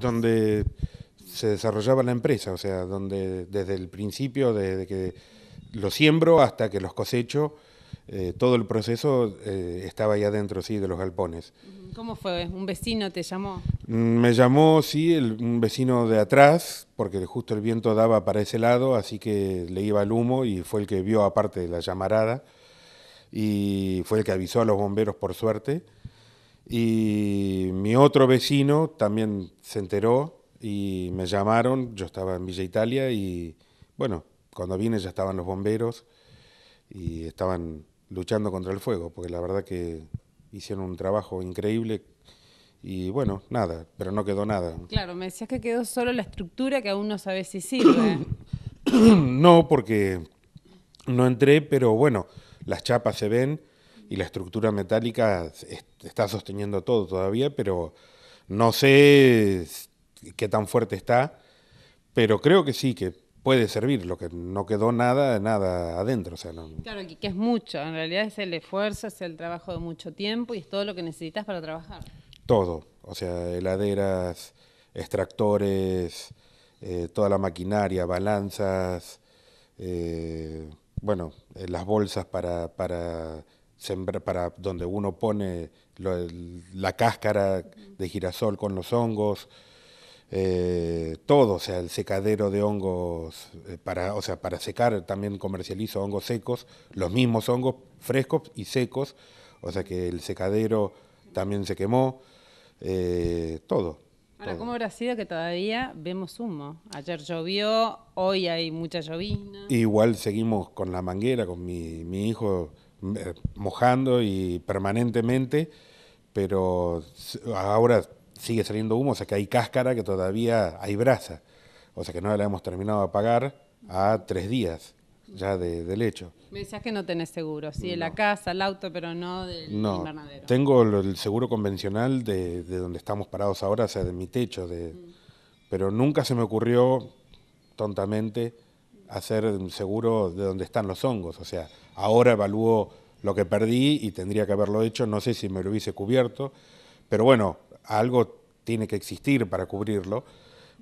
Donde se desarrollaba la empresa, o sea, donde desde el principio, desde que los siembro hasta que los cosecho, eh, todo el proceso eh, estaba ahí adentro, sí, de los galpones. ¿Cómo fue? ¿Un vecino te llamó? Mm, me llamó, sí, un vecino de atrás, porque justo el viento daba para ese lado, así que le iba el humo y fue el que vio aparte de la llamarada y fue el que avisó a los bomberos por suerte. Y mi otro vecino también se enteró y me llamaron, yo estaba en Villa Italia y bueno, cuando vine ya estaban los bomberos y estaban luchando contra el fuego, porque la verdad que hicieron un trabajo increíble y bueno, nada, pero no quedó nada. Claro, me decías que quedó solo la estructura que aún no sabes si sirve. no, porque no entré, pero bueno, las chapas se ven y la estructura metálica está sosteniendo todo todavía, pero no sé qué tan fuerte está, pero creo que sí, que puede servir, lo que no quedó nada, nada adentro. O sea, Claro, que es mucho, en realidad es el esfuerzo, es el trabajo de mucho tiempo y es todo lo que necesitas para trabajar. Todo, o sea, heladeras, extractores, eh, toda la maquinaria, balanzas, eh, bueno, eh, las bolsas para para donde uno pone la cáscara de girasol con los hongos, eh, todo, o sea, el secadero de hongos, eh, para, o sea, para secar también comercializo hongos secos, los mismos hongos frescos y secos, o sea que el secadero también se quemó, eh, todo. Ahora, ¿cómo habrá sido que todavía vemos humo? Ayer llovió, hoy hay mucha llovina. Igual seguimos con la manguera, con mi, mi hijo eh, mojando y permanentemente, pero ahora sigue saliendo humo, o sea que hay cáscara que todavía hay brasa, o sea que no la hemos terminado de apagar a tres días ya del hecho. Me decías que no tenés seguro, sí, de la casa, el auto, pero no del no, Tengo el seguro convencional de, donde estamos parados ahora, o sea, de mi techo, de, pero nunca se me ocurrió tontamente hacer un seguro de dónde están los hongos. O sea, ahora evalúo lo que perdí y tendría que haberlo hecho, no sé si me lo hubiese cubierto, pero bueno, algo tiene que existir para cubrirlo,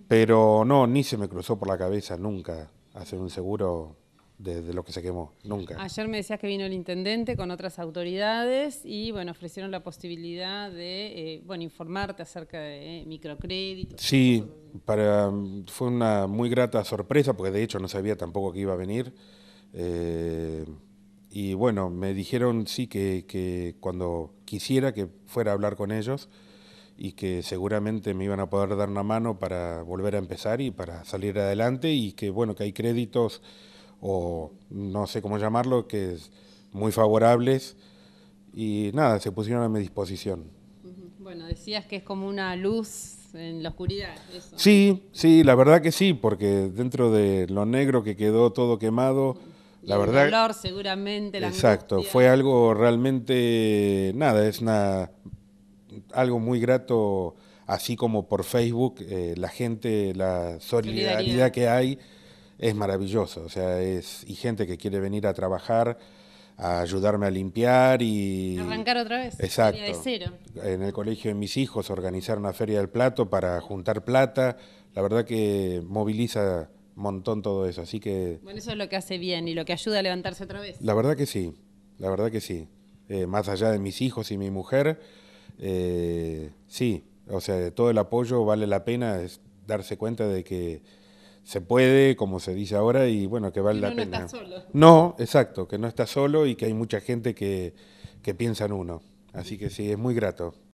pero no, ni se me cruzó por la cabeza nunca hacer un seguro de, lo que se quemó, nunca. Ayer me decías que vino el intendente con otras autoridades y bueno, ofrecieron la posibilidad de eh, bueno, informarte acerca de eh, microcréditos. Sí, para, fue una muy grata sorpresa porque de hecho no sabía tampoco que iba a venir. Eh, y bueno, me dijeron sí que, que, cuando quisiera que fuera a hablar con ellos y que seguramente me iban a poder dar una mano para volver a empezar y para salir adelante y que bueno, que hay créditos o no sé cómo llamarlo, que es muy favorables y nada, se pusieron a mi disposición. Bueno, decías que es como una luz en la oscuridad. Sí, sí, la verdad que sí, porque dentro de lo negro que quedó todo quemado, la el verdad... seguramente. exacto, fue algo realmente, nada, es nada algo muy grato, así como por Facebook, eh, la gente, la solidaridad. que hay es maravilloso. O sea, es, y gente que quiere venir a trabajar, a ayudarme a limpiar y... Arrancar otra vez. Exacto. De cero. En el colegio de mis hijos organizar una feria del plato para juntar plata. La verdad que moviliza montón todo eso, así que... Bueno, eso es lo que hace bien y lo que ayuda a levantarse otra vez. La verdad que sí, la verdad que sí. Eh, más allá de mis hijos y mi mujer, eh, sí, o sea, todo el apoyo vale la pena darse cuenta de que se puede, como se dice ahora, y bueno, que vale la pena. No, no, exacto, que no está solo y que hay mucha gente que, que piensa en uno. Así que sí, es muy grato.